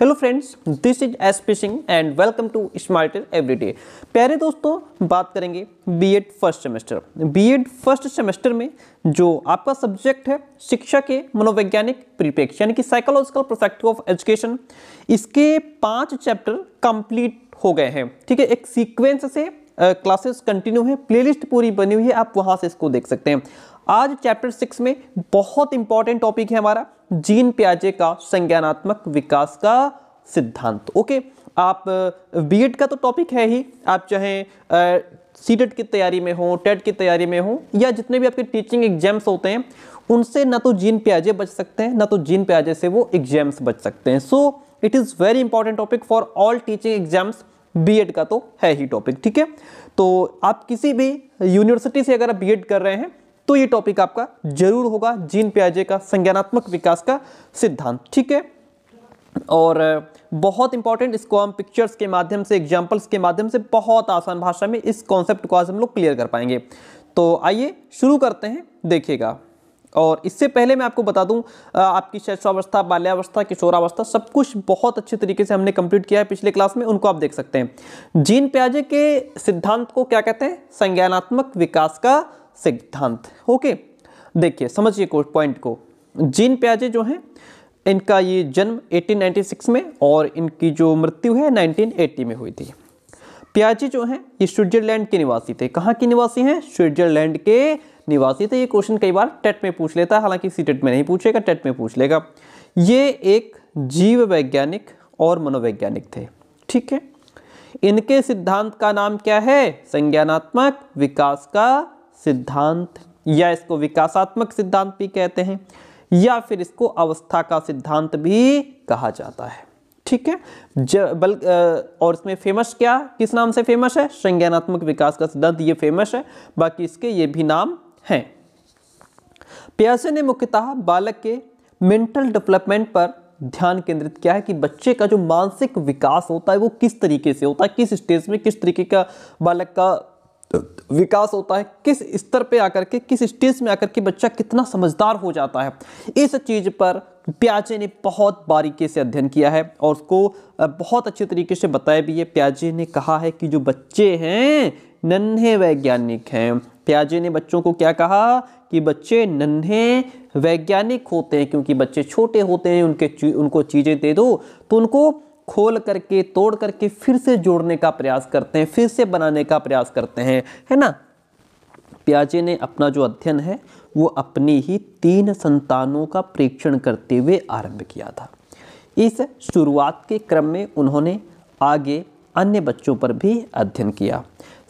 hello friends this is S P Singh and welcome to Smarter Everyday प्यारे दोस्तों बात करेंगे BEd first semester BEd first semester में जो आपका सब्जेक्ट है शिक्षा के मनोवैज्ञानिक परिप्रेक्ष्य यानी कि साइकोलॉजिकल प्रोफेक्टिव ऑफ एजुकेशन इसके पांच चैप्टर कंप्लीट हो गए हैं ठीक है एक सीक्वेंस से क्लासेस कंटिन्यू है प्लेलिस्ट पूरी बनी हुई है आप वहां से इसको देख सकते हैं आज चैप्टर सिक्स में बहुत इंपॉर्टेंट टॉपिक है हमारा जीन प्याजे का संज्ञानात्मक विकास का सिद्धांत ओके आप बी uh, का तो टॉपिक है ही आप चाहे सी uh, की तैयारी में हो टेट की तैयारी में हो या जितने भी आपके टीचिंग एग्जाम्स होते हैं उनसे ना तो जीन प्याजे बच सकते हैं ना तो जीन प्याजे से वो एग्जाम्स बच सकते हैं so it is very important topic for all teaching exams BEd का तो है ही टॉपिक ठीक है तो आप किसी भी यूनिवर्सिटी से अगर आप बी कर रहे हैं तो ये टॉपिक आपका जरूर होगा जीन प्याजे का संज्ञानात्मक विकास का सिद्धांत ठीक है और बहुत इंपॉर्टेंट इसको हम पिक्चर्स के माध्यम से एग्जाम्पल्स के माध्यम से बहुत आसान भाषा में इस कॉन्सेप्ट को आज हम लोग क्लियर कर पाएंगे तो आइए शुरू करते हैं देखिएगा और इससे पहले मैं आपको बता दूं आपकी शैशवावस्था बाल्यावस्था किशोरावस्था सब कुछ बहुत अच्छे तरीके से हमने कंप्लीट किया है पिछले क्लास में उनको आप देख सकते हैं जीन प्याजे के सिद्धांत को क्या कहते हैं संज्ञानात्मक विकास का सिद्धांत ओके देखिए समझिए को पॉइंट को जीन प्याजे जो हैं इनका ये जन्म 1896 में और इनकी जो मृत्यु है 1980 में हुई थी प्याजे जो हैं ये स्विट्जरलैंड के निवासी थे कहाँ के निवासी हैं स्विट्जरलैंड के निवासी थे ये क्वेश्चन कई बार टेट में पूछ लेता है हालांकि सी टेट में नहीं पूछेगा टेट में पूछ लेगा ये एक जीव वैज्ञानिक और मनोवैज्ञानिक थे ठीक है इनके सिद्धांत का नाम क्या है संज्ञानात्मक विकास का सिद्धांत या इसको विकासात्मक सिद्धांत भी कहते हैं या फिर इसको अवस्था का सिद्धांत भी कहा जाता है ठीक है बल्कि और इसमें फेमस क्या किस नाम से फेमस है संज्ञानात्मक विकास का सिद्धांत ये फेमस है बाकी इसके ये भी नाम हैं प्यासे ने मुख्यतः बालक के मेंटल डेवलपमेंट पर ध्यान केंद्रित किया है कि बच्चे का जो मानसिक विकास होता है वो किस तरीके से होता है किस स्टेज में किस तरीके का बालक का तो विकास होता है किस स्तर पे आकर के किस स्टेज में आकर के बच्चा कितना समझदार हो जाता है इस चीज़ पर प्याजे ने बहुत बारीकी से अध्ययन किया है और उसको बहुत अच्छे तरीके से बताया भी है प्याजे ने कहा है कि जो बच्चे हैं नन्हे वैज्ञानिक हैं प्याजे ने बच्चों को क्या कहा कि बच्चे नन्हे वैज्ञानिक होते हैं क्योंकि बच्चे छोटे होते हैं उनके उनको चीज़ें दे दो तो उनको खोल करके तोड़ करके फिर से जोड़ने का प्रयास करते हैं फिर से बनाने का प्रयास करते हैं है ना प्याजे ने अपना जो अध्ययन है वो अपनी ही तीन संतानों का प्रेक्षण करते हुए आरंभ किया था इस शुरुआत के क्रम में उन्होंने आगे अन्य बच्चों पर भी अध्ययन किया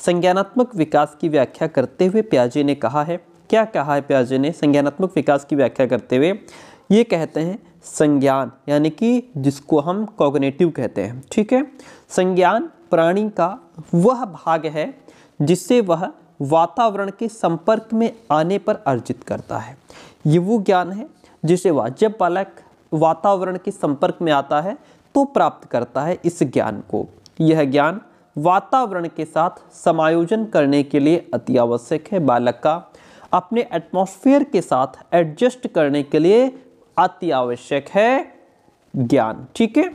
संज्ञानात्मक विकास की व्याख्या करते हुए प्याजे ने कहा है क्या कहा है प्याजे ने संज्ञानात्मक विकास की व्याख्या करते हुए ये कहते हैं संज्ञान यानी कि जिसको हम कॉग्नेटिव कहते हैं ठीक है संज्ञान प्राणी का वह भाग है जिससे वह वातावरण के संपर्क में आने पर अर्जित करता है ये वो ज्ञान है जिसे वह जब बालक वातावरण के संपर्क में आता है तो प्राप्त करता है इस ज्ञान को यह ज्ञान वातावरण के साथ समायोजन करने के लिए अति आवश्यक है बालक का अपने एटमॉस्फेयर के साथ एडजस्ट करने के लिए अति आवश्यक है ज्ञान ठीक है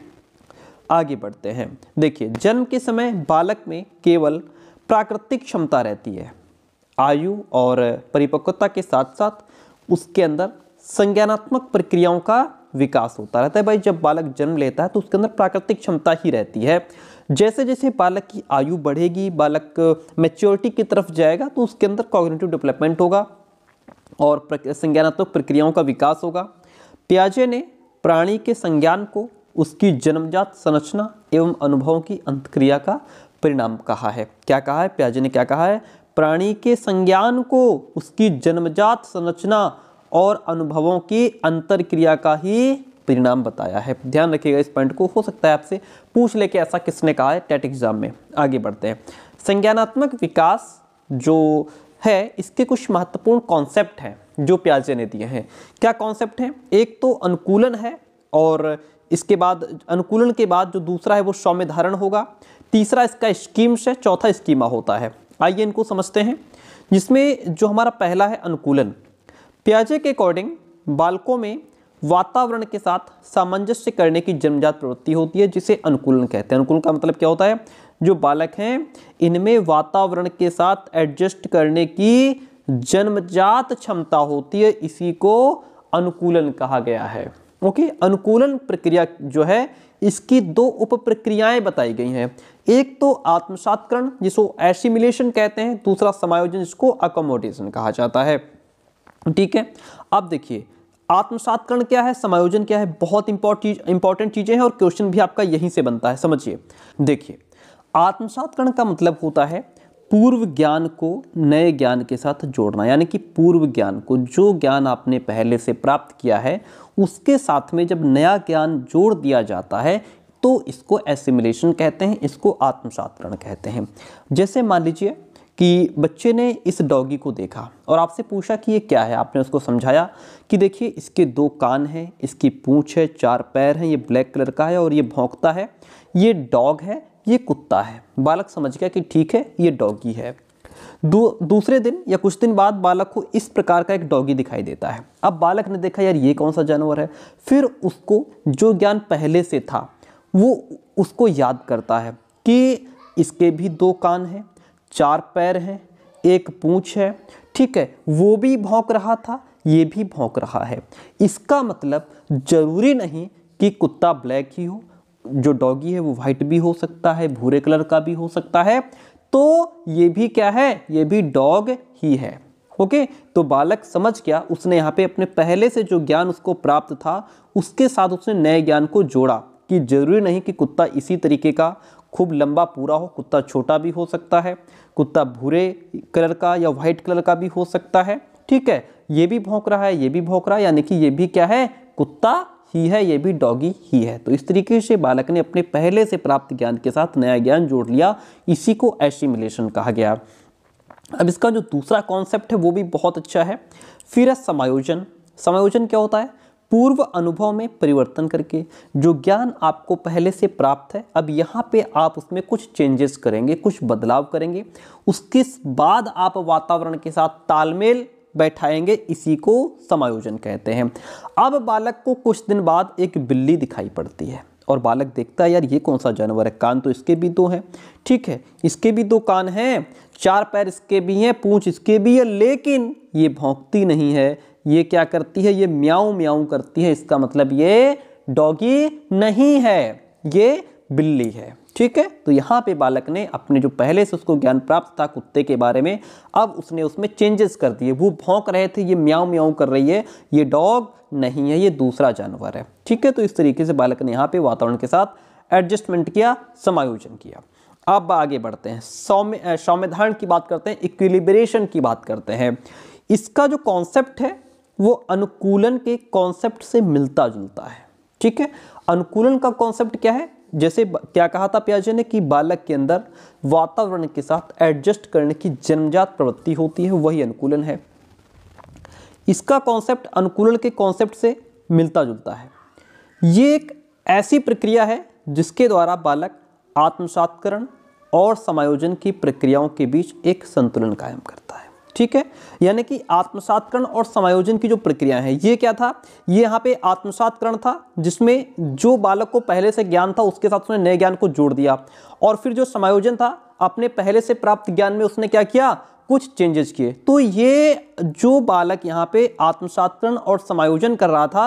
आगे बढ़ते हैं देखिए जन्म के समय बालक में केवल प्राकृतिक क्षमता रहती है आयु और परिपक्वता के साथ साथ उसके अंदर संज्ञानात्मक प्रक्रियाओं का विकास होता रहता है भाई जब बालक जन्म लेता है तो उसके अंदर प्राकृतिक क्षमता ही रहती है जैसे जैसे बालक की आयु बढ़ेगी बालक मेच्योरिटी की तरफ जाएगा तो उसके अंदर कॉग्नेटिव डेवलपमेंट होगा और संज्ञानात्मक प्रक्रियाओं का विकास होगा प्याजे ने प्राणी के संज्ञान को उसकी जन्मजात संरचना एवं अनुभवों की अंतक्रिया का परिणाम कहा है क्या कहा है प्याजे ने क्या कहा है प्राणी के संज्ञान को उसकी जन्मजात संरचना और अनुभवों की अंतर क्रिया का ही परिणाम बताया है ध्यान रखिएगा इस पॉइंट को हो सकता है आपसे पूछ ले कि ऐसा किसने कहा है टेट एग्जाम में आगे बढ़ते हैं संज्ञानात्मक विकास जो है इसके कुछ महत्वपूर्ण कॉन्सेप्ट हैं जो प्याजे ने दिए हैं क्या कॉन्सेप्ट है एक तो अनुकूलन है और इसके बाद अनुकूलन के बाद जो दूसरा है वो सौम्य धारण होगा तीसरा इसका स्कीम्स है चौथा स्कीमा होता है आइए इनको समझते हैं जिसमें जो हमारा पहला है अनुकूलन प्याजे के अकॉर्डिंग बालकों में वातावरण के साथ सामंजस्य करने की जन्मजात प्रवृत्ति होती है जिसे अनुकूलन कहते हैं अनुकूलन का मतलब क्या होता है जो बालक हैं इनमें वातावरण के साथ एडजस्ट करने की जन्मजात क्षमता होती है इसी को अनुकूलन कहा गया है ओके अनुकूलन प्रक्रिया जो है इसकी दो उप प्रक्रियाएं बताई गई हैं एक तो आत्मसातकरण जिसको एसिमिलेशन कहते हैं दूसरा समायोजन जिसको अकोमोडेशन कहा जाता है ठीक है अब देखिए आत्मसातकरण क्या है समायोजन क्या है बहुत इंपॉर्टेंट इंपॉर्टेंट चीज़ें हैं और क्वेश्चन भी आपका यहीं से बनता है समझिए देखिए आत्मसातकरण का मतलब होता है पूर्व ज्ञान को नए ज्ञान के साथ जोड़ना यानी कि पूर्व ज्ञान को जो ज्ञान आपने पहले से प्राप्त किया है उसके साथ में जब नया ज्ञान जोड़ दिया जाता है तो इसको एसिमिलेशन कहते हैं इसको आत्मसात्रण कहते हैं जैसे मान लीजिए कि बच्चे ने इस डॉगी को देखा और आपसे पूछा कि ये क्या है आपने उसको समझाया कि देखिए इसके दो कान हैं इसकी पूँछ है चार पैर हैं ये ब्लैक कलर का है और ये भोंकता है ये डॉग है ये कुत्ता है बालक समझ गया कि ठीक है ये डॉगी है दू, दूसरे दिन या कुछ दिन बाद बालक को इस प्रकार का एक डॉगी दिखाई देता है अब बालक ने देखा यार ये कौन सा जानवर है फिर उसको जो ज्ञान पहले से था वो उसको याद करता है कि इसके भी दो कान हैं चार पैर हैं एक पूँछ है ठीक है वो भी भौंक रहा था ये भी भौंक रहा है इसका मतलब ज़रूरी नहीं कि कुत्ता ब्लैक ही हो जो डॉगी है वो वाइट भी हो सकता है भूरे कलर का भी हो सकता है तो ये भी क्या है ये भी डॉग ही है ओके तो बालक समझ गया उसने यहाँ पे अपने पहले से जो ज्ञान उसको प्राप्त था उसके साथ उसने नए ज्ञान को जोड़ा कि जरूरी नहीं कि कुत्ता इसी तरीके का खूब लंबा पूरा हो कुत्ता छोटा भी हो सकता है कुत्ता भूरे कलर का या वाइट कलर का भी हो सकता है ठीक है ये भी भौंक रहा है ये भी भौंक रहा है यानी कि ये भी क्या है कुत्ता ही है ये भी डॉगी ही है तो इस तरीके से बालक ने अपने पहले से प्राप्त ज्ञान के साथ नया ज्ञान जोड़ लिया इसी को एसिमुलेशन कहा गया अब इसका जो दूसरा कॉन्सेप्ट है वो भी बहुत अच्छा है फिर है समायोजन समायोजन क्या होता है पूर्व अनुभव में परिवर्तन करके जो ज्ञान आपको पहले से प्राप्त है अब यहाँ पे आप उसमें कुछ चेंजेस करेंगे कुछ बदलाव करेंगे उसके बाद आप वातावरण के साथ तालमेल बैठाएंगे इसी को समायोजन कहते हैं अब बालक को कुछ दिन बाद एक बिल्ली दिखाई पड़ती है और बालक देखता है यार ये कौन सा जानवर है कान तो इसके भी दो हैं ठीक है इसके भी दो कान हैं चार पैर इसके भी हैं पूंछ इसके भी है लेकिन ये भोंकती नहीं है ये क्या करती है ये म्याऊं म्याऊं करती है इसका मतलब ये डॉगी नहीं है ये बिल्ली है ठीक है तो यहाँ पे बालक ने अपने जो पहले से उसको ज्ञान प्राप्त था कुत्ते के बारे में अब उसने उसमें चेंजेस कर दिए वो भौंक रहे थे ये म्याऊ म्याऊ कर रही है ये डॉग नहीं है ये दूसरा जानवर है ठीक है तो इस तरीके से बालक ने यहाँ पे वातावरण के साथ एडजस्टमेंट किया समायोजन किया अब आगे बढ़ते हैं सौम्य सौम्यधारण की बात करते हैं इक्विलिब्रेशन की बात करते हैं इसका जो कॉन्सेप्ट है वो अनुकूलन के कॉन्सेप्ट से मिलता जुलता है ठीक है अनुकूलन का कॉन्सेप्ट क्या है जैसे क्या कहा था प्याजे ने कि बालक के अंदर वातावरण के साथ एडजस्ट करने की जन्मजात प्रवृत्ति होती है वही अनुकूलन है इसका कॉन्सेप्ट अनुकूलन के कॉन्सेप्ट से मिलता जुलता है ये एक ऐसी प्रक्रिया है जिसके द्वारा बालक आत्मसातकरण और समायोजन की प्रक्रियाओं के बीच एक संतुलन कायम करता है ठीक है यानी कि आत्मसातकरण और समायोजन की जो प्रक्रिया है ये क्या था ये यहाँ पे आत्मसातकरण था जिसमें जो बालक को पहले से ज्ञान था उसके साथ उसने नए ज्ञान को जोड़ दिया और फिर जो समायोजन था अपने पहले से प्राप्त ज्ञान में उसने क्या किया कुछ चेंजेस किए तो ये जो बालक यहाँ पे आत्मसातकरण और समायोजन कर रहा था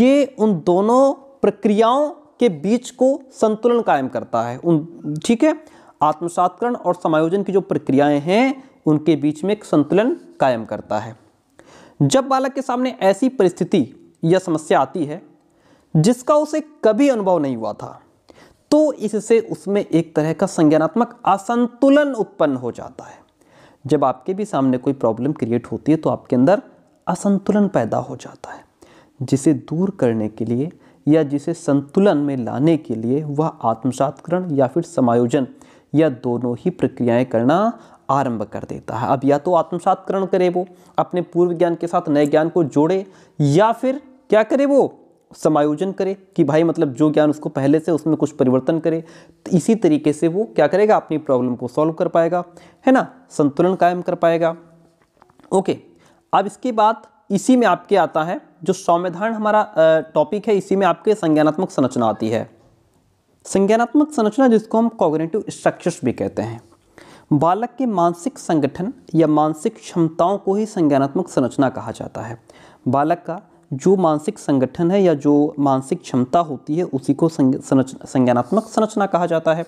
ये उन दोनों प्रक्रियाओं के बीच को संतुलन कायम करता है उन ठीक है आत्मसातकरण और समायोजन की जो प्रक्रियाएं हैं उनके बीच में एक संतुलन कायम करता है जब बालक के सामने ऐसी परिस्थिति या समस्या आती है जिसका उसे कभी अनुभव नहीं हुआ था तो इससे उसमें एक तरह का संज्ञानात्मक असंतुलन उत्पन्न हो जाता है जब आपके भी सामने कोई प्रॉब्लम क्रिएट होती है तो आपके अंदर असंतुलन पैदा हो जाता है जिसे दूर करने के लिए या जिसे संतुलन में लाने के लिए वह आत्मसातकरण या फिर समायोजन या दोनों ही प्रक्रियाएं करना आरंभ कर देता है अब या तो आत्मसातकरण करे वो अपने पूर्व ज्ञान के साथ नए ज्ञान को जोड़े या फिर क्या करे वो समायोजन करे कि भाई मतलब जो ज्ञान उसको पहले से उसमें कुछ परिवर्तन करे तो इसी तरीके से वो क्या करेगा अपनी प्रॉब्लम को सॉल्व कर पाएगा है ना संतुलन कायम कर पाएगा ओके अब इसके बाद इसी में आपके आता है जो संविधान हमारा टॉपिक है इसी में आपके संज्ञानात्मक संरचना आती है संज्ञानात्मक संरचना जिसको हम कॉग्नेटिव स्ट्रक्चर्स भी कहते हैं बालक के मानसिक संगठन या मानसिक क्षमताओं को ही संज्ञानात्मक संरचना कहा जाता है बालक का जो मानसिक संगठन है या जो मानसिक क्षमता होती है उसी को संज्ञानात्मक संरचना कहा जाता है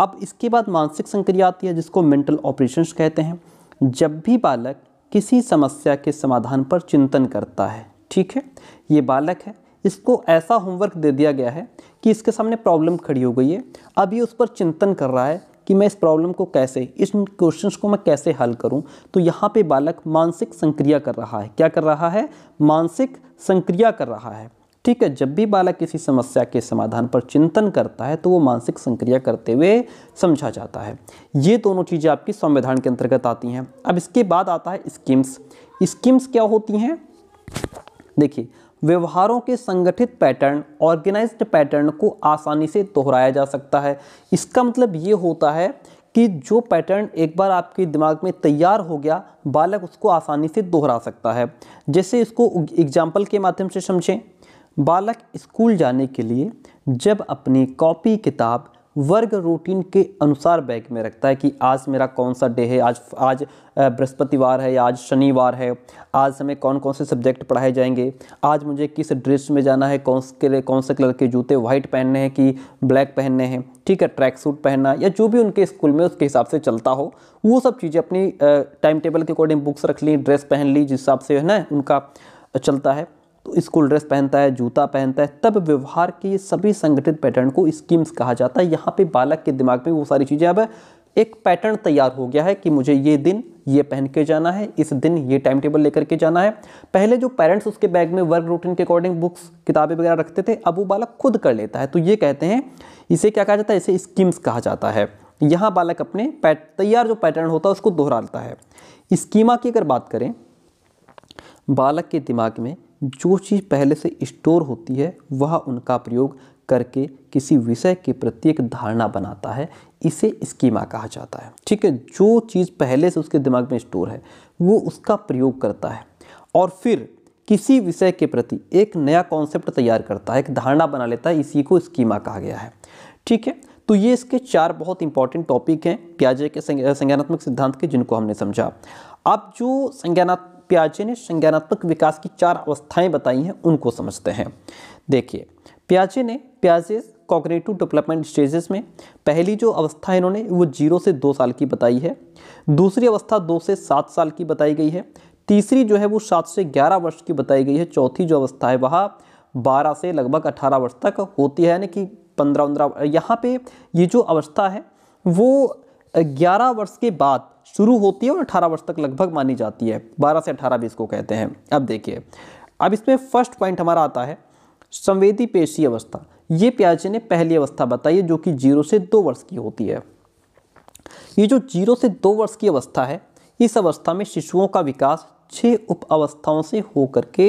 अब इसके बाद मानसिक संक्रिया आती है जिसको मेंटल ऑपरेशंस कहते हैं जब भी बालक किसी समस्या के समाधान पर चिंतन करता है ठीक है ये बालक है इसको ऐसा होमवर्क दे दिया गया है कि इसके सामने प्रॉब्लम खड़ी हो गई है अब ये उस पर चिंतन कर रहा है कि मैं इस प्रॉब्लम को कैसे इस क्वेश्चन को मैं कैसे हल करूँ तो यहाँ पे बालक मानसिक संक्रिया कर रहा है क्या कर रहा है मानसिक संक्रिया कर रहा है ठीक है जब भी बालक किसी समस्या के समाधान पर चिंतन करता है तो वो मानसिक संक्रिया करते हुए समझा जाता है ये दोनों चीज़ें आपकी संविधान के अंतर्गत आती हैं अब इसके बाद आता है स्कीम्स स्कीम्स क्या होती हैं देखिए व्यवहारों के संगठित पैटर्न ऑर्गेनाइज्ड पैटर्न को आसानी से दोहराया जा सकता है इसका मतलब ये होता है कि जो पैटर्न एक बार आपके दिमाग में तैयार हो गया बालक उसको आसानी से दोहरा सकता है जैसे इसको एग्जाम्पल के माध्यम से समझें बालक स्कूल जाने के लिए जब अपनी कॉपी किताब वर्ग रूटीन के अनुसार बैग में रखता है कि आज मेरा कौन सा डे है आज आज बृहस्पतिवार है या आज शनिवार है आज हमें कौन कौन से सब्जेक्ट पढ़ाए जाएंगे आज मुझे किस ड्रेस में जाना है कौन से कौन से कलर के जूते वाइट पहनने हैं कि ब्लैक पहनने हैं ठीक है ट्रैक सूट पहनना या जो भी उनके स्कूल में उसके हिसाब से चलता हो वो सब चीज़ें अपनी टाइम टेबल के अकॉर्डिंग बुक्स रख ली ड्रेस पहन ली जिस हिसाब से है ना उनका चलता है तो स्कूल ड्रेस पहनता है जूता पहनता है तब व्यवहार के ये सभी संगठित पैटर्न को स्कीम्स कहा जाता है यहाँ पे बालक के दिमाग में वो सारी चीज़ें अब एक पैटर्न तैयार हो गया है कि मुझे ये दिन ये पहन के जाना है इस दिन ये टाइम टेबल लेकर के जाना है पहले जो पेरेंट्स उसके बैग में वर्क रूटीन के अकॉर्डिंग बुक्स किताबें वगैरह रखते थे अब वो बालक खुद कर लेता है तो ये कहते हैं इसे क्या कहा जाता है इसे स्कीम्स कहा जाता है यहाँ बालक अपने तैयार जो पैटर्न होता है उसको दोहराता है स्कीमा की अगर बात करें बालक के दिमाग में जो चीज़ पहले से स्टोर होती है वह उनका प्रयोग करके किसी विषय के प्रति एक धारणा बनाता है इसे स्कीमा कहा जाता है ठीक है जो चीज़ पहले से उसके दिमाग में स्टोर है वो उसका प्रयोग करता है और फिर किसी विषय के प्रति एक नया कॉन्सेप्ट तैयार करता है एक धारणा बना लेता है इसी को स्कीमा कहा गया है ठीक है तो ये इसके चार बहुत इंपॉर्टेंट टॉपिक हैं प्याजे के संज्ञानात्मक सिद्धांत के जिनको हमने समझा अब जो संज्ञानात्मक पियाजे ने संज्ञानात्मक विकास की चार अवस्थाएं बताई हैं उनको समझते हैं देखिए पियाजे ने प्याजेज कॉग्रेटिव डेवलपमेंट स्टेजेस में पहली जो अवस्था इन्होंने वो जीरो से दो साल की बताई है दूसरी अवस्था दो से सात साल की बताई गई है तीसरी जो है वो सात से ग्यारह वर्ष की बताई गई है चौथी जो अवस्था है वह बारह से लगभग अठारह वर्ष तक होती है यानी कि पंद्रह उन्द्रह यहाँ पे ये जो अवस्था है वो ग्यारह वर्ष के बाद शुरू होती है और अठारह वर्ष तक लगभग मानी जाती है बारह से अठारह भी इसको कहते हैं अब देखिए अब इसमें फर्स्ट पॉइंट हमारा आता है संवेदी पेशी अवस्था ये प्याजे ने पहली अवस्था बताई है जो कि जीरो से दो वर्ष की होती है ये जो जीरो से दो वर्ष की अवस्था है इस अवस्था में शिशुओं का विकास छः उप अवस्थाओं से होकर के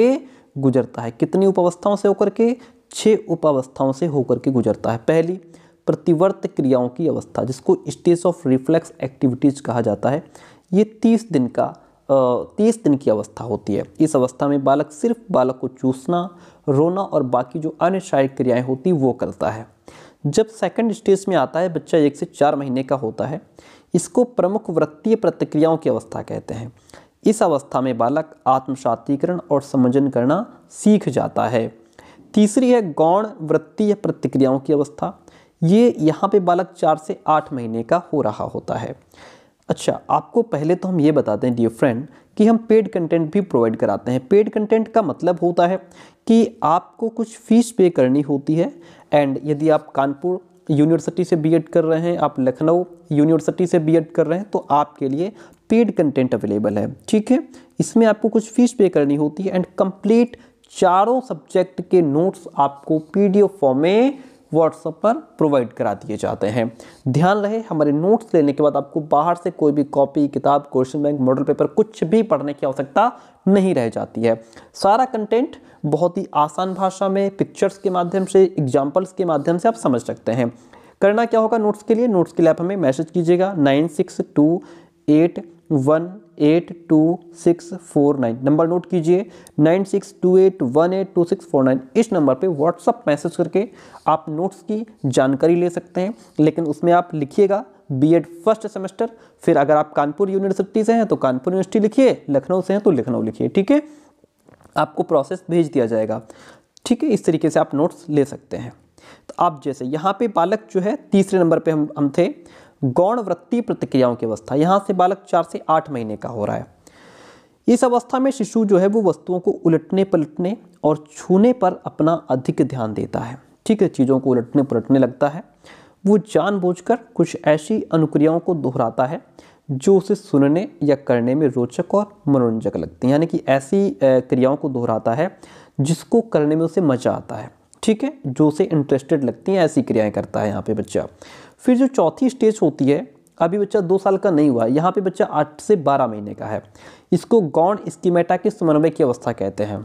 गुजरता है कितनी उप अवस्थाओं से होकर के छः उप अवस्थाओं से होकर के गुजरता है पहली प्रतिवर्त क्रियाओं की अवस्था जिसको स्टेज ऑफ रिफ्लेक्स एक्टिविटीज़ कहा जाता है ये तीस दिन का तीस दिन की अवस्था होती है इस अवस्था में बालक सिर्फ बालक को चूसना रोना और बाकी जो अन्य शारीरिक क्रियाएँ होती वो करता है जब सेकंड स्टेज में आता है बच्चा एक से चार महीने का होता है इसको प्रमुख वृत्तीय प्रतिक्रियाओं की अवस्था कहते हैं इस अवस्था में बालक आत्मसातीकरण और समंजन करना सीख जाता है तीसरी है गौण वृत्तीय प्रतिक्रियाओं की अवस्था ये यहाँ पे बालक चार से आठ महीने का हो रहा होता है अच्छा आपको पहले तो हम ये बताते हैं डियर फ्रेंड कि हम पेड कंटेंट भी प्रोवाइड कराते हैं पेड कंटेंट का मतलब होता है कि आपको कुछ फ़ीस पे करनी होती है एंड यदि आप कानपुर यूनिवर्सिटी से बीएड कर रहे हैं आप लखनऊ यूनिवर्सिटी से बीएड कर रहे हैं तो आपके लिए पेड कंटेंट अवेलेबल है ठीक है इसमें आपको कुछ फ़ीस पे करनी होती है एंड कंप्लीट चारों सब्जेक्ट के नोट्स आपको पीडीएफ फॉर्म में व्हाट्सएप पर प्रोवाइड करा दिए जाते हैं ध्यान रहे हमारे नोट्स लेने के बाद आपको बाहर से कोई भी कॉपी किताब क्वेश्चन बैंक मॉडल पेपर कुछ भी पढ़ने की आवश्यकता नहीं रह जाती है सारा कंटेंट बहुत ही आसान भाषा में पिक्चर्स के माध्यम से एग्जाम्पल्स के माध्यम से आप समझ सकते हैं करना क्या होगा नोट्स के लिए नोट्स के लिए आप हमें मैसेज कीजिएगा nine six two eight one eight two six four nine number note कीजिए nine six two eight one eight two six four nine इस नंबर पे व्हाट्सअप मैसेज करके आप नोट्स की जानकारी ले सकते हैं लेकिन उसमें आप लिखिएगा बी एड फर्स्ट सेमेस्टर फिर अगर आप कानपुर यूनिवर्सिटी से हैं तो कानपुर यूनिवर्सिटी लिखिए लखनऊ से हैं तो लखनऊ लिखिए ठीक है आपको प्रोसेस भेज दिया जाएगा ठीक है इस तरीके से आप नोट्स ले सकते हैं तो आप जैसे यहाँ पे बालक जो है तीसरे नंबर पे हम हम थे गौण वृत्ति प्रतिक्रियाओं की अवस्था यहाँ से बालक चार से आठ महीने का हो रहा है इस अवस्था में शिशु जो है वो वस्तुओं को उलटने पलटने और छूने पर अपना अधिक ध्यान देता है ठीक है चीज़ों को उलटने पलटने लगता है वो जानबूझकर कुछ ऐसी अनुक्रियाओं को दोहराता है जो उसे सुनने या करने में रोचक और मनोरंजक लगती हैं यानी कि ऐसी क्रियाओं को दोहराता है जिसको करने में उसे मज़ा आता है ठीक है जो उसे इंटरेस्टेड लगती हैं ऐसी क्रियाएं करता है यहाँ पे बच्चा फिर जो चौथी स्टेज होती है अभी बच्चा दो साल का नहीं हुआ यहाँ पे बच्चा आठ से बारह महीने का है इसको गौण स्कीमेटा के समन्वय की अवस्था कहते हैं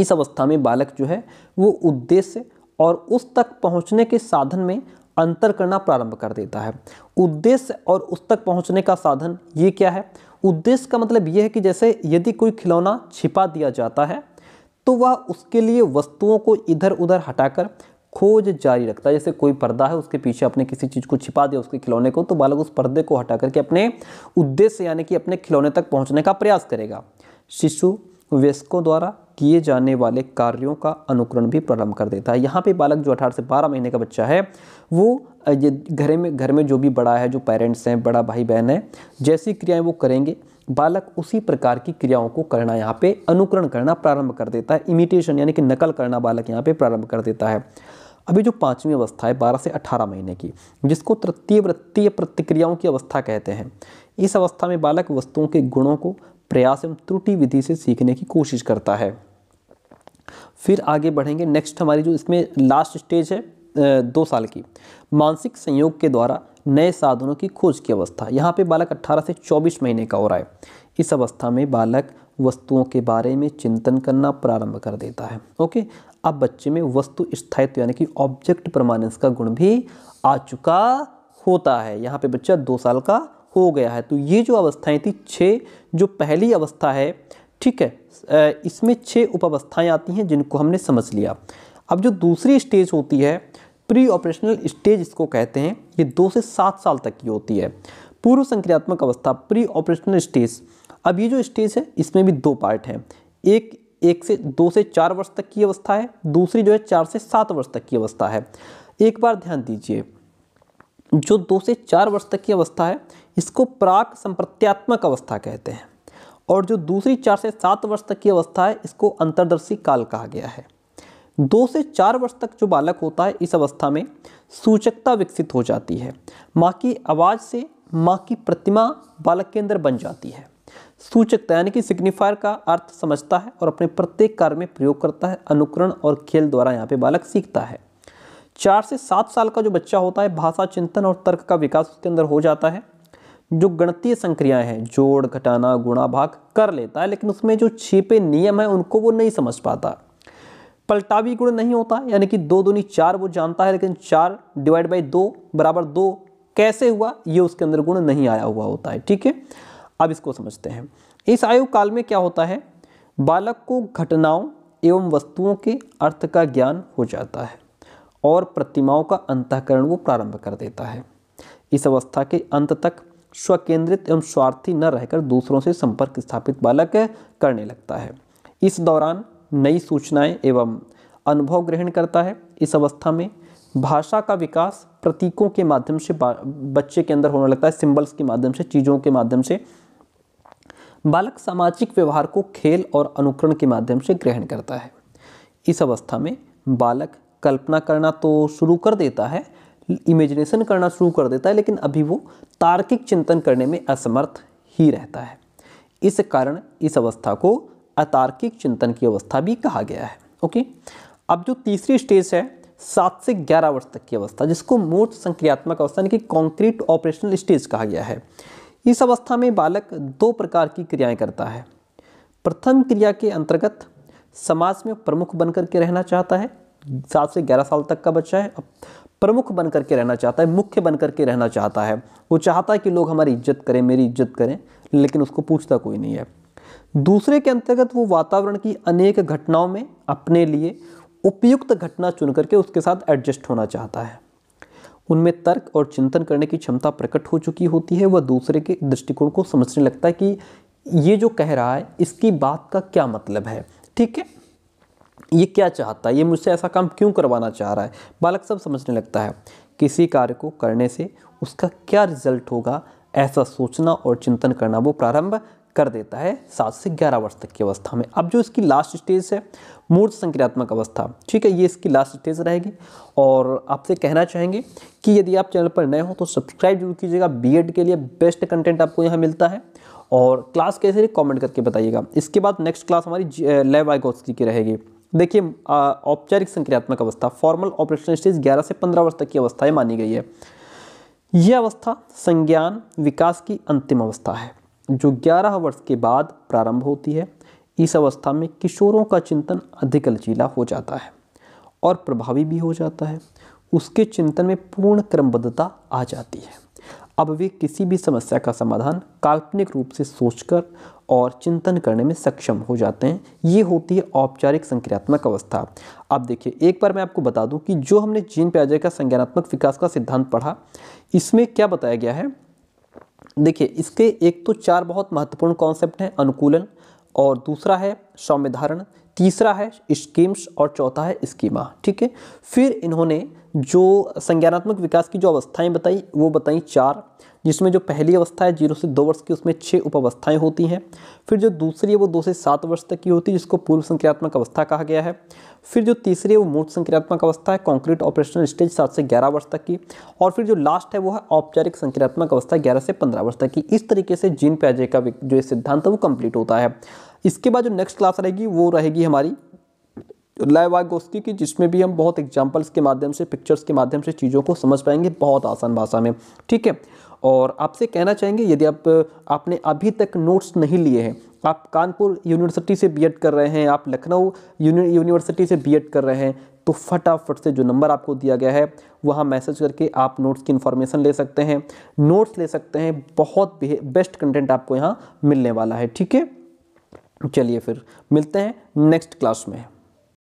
इस अवस्था में बालक जो है वो उद्देश्य और उस तक पहुँचने के साधन में अंतर करना प्रारंभ कर देता है उद्देश्य और उस तक पहुँचने का साधन ये क्या है उद्देश्य का मतलब ये है कि जैसे यदि कोई खिलौना छिपा दिया जाता है तो वह उसके लिए वस्तुओं को इधर उधर हटाकर खोज जारी रखता है जैसे कोई पर्दा है उसके पीछे अपने किसी चीज़ को छिपा दिया उसके खिलौने को तो बालक उस पर्दे को हटा करके अपने उद्देश्य यानी कि अपने खिलौने तक पहुंचने का प्रयास करेगा शिशु वयस्कों द्वारा किए जाने वाले कार्यों का अनुकरण भी प्रारंभ कर देता है यहाँ पे बालक जो अठारह से बारह महीने का बच्चा है वो ये घर में घर में जो भी बड़ा है जो पेरेंट्स हैं बड़ा भाई बहन है जैसी क्रियाएं वो करेंगे बालक उसी प्रकार की क्रियाओं को करना यहाँ पे अनुकरण करना प्रारंभ कर देता है इमिटेशन यानी कि नकल करना बालक यहाँ पे प्रारंभ कर देता है अभी जो पाँचवीं अवस्था है बारह से अठारह महीने की जिसको तृतीय वृत्तीय प्रतिक्रियाओं की अवस्था कहते हैं इस अवस्था में बालक वस्तुओं के गुणों को प्रयास एवं त्रुटि विधि से सीखने की कोशिश करता है फिर आगे बढ़ेंगे नेक्स्ट हमारी जो इसमें लास्ट स्टेज है दो साल की मानसिक संयोग के द्वारा नए साधनों की खोज की अवस्था यहाँ पे बालक 18 से 24 महीने का हो रहा है इस अवस्था में बालक वस्तुओं के बारे में चिंतन करना प्रारंभ कर देता है ओके अब बच्चे में वस्तु स्थायित्व यानी कि ऑब्जेक्ट परमानेंस का गुण भी आ चुका होता है यहाँ पे बच्चा दो साल का हो गया है तो ये जो अवस्थाएं थी छः जो पहली अवस्था है ठीक है इसमें छः उप अवस्थाएँ आती हैं जिनको हमने समझ लिया अब जो दूसरी स्टेज होती है प्री ऑपरेशनल स्टेज इसको कहते हैं ये दो से सात साल तक की होती है पूर्व संक्रियात्मक अवस्था प्री ऑपरेशनल स्टेज अब ये जो स्टेज है इसमें भी दो पार्ट हैं एक एक से दो से चार वर्ष तक की अवस्था है दूसरी जो है चार से सात वर्ष तक की अवस्था है एक बार ध्यान दीजिए जो दो से चार वर्ष तक की अवस्था है इसको प्राक संप्रत्यात्मक अवस्था कहते हैं और जो दूसरी चार से सात वर्ष तक की अवस्था है इसको अंतर्दर्शी काल कहा गया है दो से चार वर्ष तक जो बालक होता है इस अवस्था में सूचकता विकसित हो जाती है माँ की आवाज़ से माँ की प्रतिमा बालक के अंदर बन जाती है सूचकता यानी कि सिग्निफायर का अर्थ समझता है और अपने प्रत्येक कार्य में प्रयोग करता है अनुकरण और खेल द्वारा यहाँ पे बालक सीखता है चार से सात साल का जो बच्चा होता है भाषा चिंतन और तर्क का विकास उसके अंदर हो जाता है जो गणतीय संक्रियाएं हैं जोड़ घटाना गुणा भाग कर लेता है लेकिन उसमें जो छिपे नियम हैं उनको वो नहीं समझ पाता पलटावी गुण नहीं होता यानी कि दो दूनी चार वो जानता है लेकिन चार डिवाइड बाई दो बराबर दो कैसे हुआ ये उसके अंदर गुण नहीं आया हुआ होता है ठीक है अब इसको समझते हैं इस आयु काल में क्या होता है बालक को घटनाओं एवं वस्तुओं के अर्थ का ज्ञान हो जाता है और प्रतिमाओं का अंतकरण वो प्रारंभ कर देता है इस अवस्था के अंत तक स्वकेंद्रित एवं स्वार्थी न रहकर दूसरों से संपर्क स्थापित बालक करने लगता है इस दौरान नई सूचनाएं एवं अनुभव ग्रहण करता है इस अवस्था में भाषा का विकास प्रतीकों के माध्यम से बच्चे के अंदर होने लगता है सिंबल्स के माध्यम से चीज़ों के माध्यम से बालक सामाजिक व्यवहार को खेल और अनुकरण के माध्यम से ग्रहण करता है इस अवस्था में बालक कल्पना करना तो शुरू कर देता है इमेजिनेशन करना शुरू कर देता है लेकिन अभी वो तार्किक चिंतन करने में असमर्थ ही रहता है इस कारण इस अवस्था को अतार्किक चिंतन की अवस्था भी कहा गया है ओके अब जो तीसरी स्टेज है सात से ग्यारह वर्ष तक की अवस्था जिसको मूर्त संक्रियात्मक अवस्था यानी कि कॉन्क्रीट ऑपरेशनल स्टेज कहा गया है इस अवस्था में बालक दो प्रकार की क्रियाएं करता है प्रथम क्रिया के अंतर्गत समाज में प्रमुख बनकर के रहना चाहता है सात से ग्यारह साल तक का बच्चा है अब प्रमुख बनकर के रहना चाहता है मुख्य बनकर के रहना चाहता है वो चाहता है कि लोग हमारी इज्जत करें मेरी इज्जत करें लेकिन उसको पूछता कोई नहीं है दूसरे के अंतर्गत वो वातावरण की अनेक घटनाओं में अपने लिए उपयुक्त घटना चुन करके उसके साथ एडजस्ट होना चाहता है उनमें तर्क और चिंतन करने की क्षमता प्रकट हो चुकी होती है वह दूसरे के दृष्टिकोण को समझने लगता है कि ये जो कह रहा है इसकी बात का क्या मतलब है ठीक है ये क्या चाहता है ये मुझसे ऐसा काम क्यों करवाना चाह रहा है बालक सब समझने लगता है किसी कार्य को करने से उसका क्या रिजल्ट होगा ऐसा सोचना और चिंतन करना वो प्रारंभ कर देता है सात से ग्यारह वर्ष तक की अवस्था में अब जो इसकी लास्ट स्टेज है मूर्त संक्रियात्मक अवस्था ठीक है ये इसकी लास्ट स्टेज रहेगी और आपसे कहना चाहेंगे कि यदि आप चैनल पर नए हो तो सब्सक्राइब जरूर कीजिएगा बीएड के लिए बेस्ट कंटेंट आपको यहाँ मिलता है और क्लास कैसे रही कॉमेंट करके बताइएगा इसके बाद नेक्स्ट क्लास हमारी लेव आइगोस्की की रहेगी देखिए औपचारिक संक्रियात्मक अवस्था फॉर्मल ऑपरेशन स्टेज ग्यारह से पंद्रह वर्ष तक की अवस्थाएँ मानी गई है यह अवस्था संज्ञान विकास की अंतिम अवस्था है जो 11 वर्ष के बाद प्रारंभ होती है इस अवस्था में किशोरों का चिंतन अधिक लचीला हो जाता है और प्रभावी भी हो जाता है उसके चिंतन में पूर्ण क्रमबद्धता आ जाती है अब वे किसी भी समस्या का समाधान काल्पनिक रूप से सोचकर और चिंतन करने में सक्षम हो जाते हैं ये होती है औपचारिक संक्रियात्मक अवस्था अब देखिए एक बार मैं आपको बता दूं कि जो हमने जीन प्याजे का संज्ञानात्मक विकास का सिद्धांत पढ़ा इसमें क्या बताया गया है देखिए इसके एक तो चार बहुत महत्वपूर्ण कॉन्सेप्ट हैं अनुकूलन और दूसरा है संविधारण तीसरा है स्कीम्स और चौथा है स्कीमा ठीक है फिर इन्होंने जो संज्ञानात्मक विकास की जो अवस्थाएं बताई वो बताई चार जिसमें जो पहली अवस्था है जीरो से दो वर्ष की उसमें छः उप अवस्थाएँ होती हैं फिर जो दूसरी है वो दो से सात वर्ष तक की होती है जिसको पूर्व संज्ञात्मक अवस्था कहा गया है फिर जो तीसरी है वो मूर्त संक्रियात्मक अवस्था है कॉन्क्रीट ऑपरेशनल स्टेज सात से ग्यारह वर्ष तक की और फिर जो लास्ट है वो है औपचारिक संक्रियात्मक अवस्था ग्यारह से पंद्रह वर्ष तक की इस तरीके से जीन प्याजे का जो सिद्धांत है वो कंप्लीट होता है इसके बाद जो नेक्स्ट क्लास रहेगी वो रहेगी हमारी लाइवागोस्की की जिसमें भी हम बहुत एग्जाम्पल्स के माध्यम से पिक्चर्स के माध्यम से चीज़ों को समझ पाएंगे बहुत आसान भाषा में ठीक है और आपसे कहना चाहेंगे यदि आप आपने अभी तक नोट्स नहीं लिए हैं आप कानपुर यूनिवर्सिटी से बीएड कर रहे हैं आप लखनऊ यूनिवर्सिटी से बीएड कर रहे हैं तो फटाफट से जो नंबर आपको दिया गया है वहाँ मैसेज करके आप नोट्स की इन्फॉर्मेशन ले सकते हैं नोट्स ले सकते हैं बहुत बेस्ट कंटेंट आपको यहाँ मिलने वाला है ठीक है चलिए फिर मिलते हैं नेक्स्ट क्लास में